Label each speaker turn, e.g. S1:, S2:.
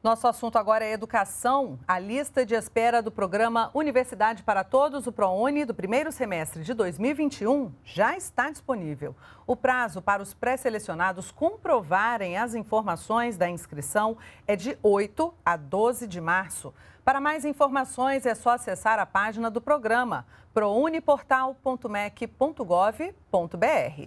S1: Nosso assunto agora é educação. A lista de espera do programa Universidade para Todos, o ProUni, do primeiro semestre de 2021, já está disponível. O prazo para os pré-selecionados comprovarem as informações da inscrição é de 8 a 12 de março. Para mais informações, é só acessar a página do programa prouniportal.mec.gov.br.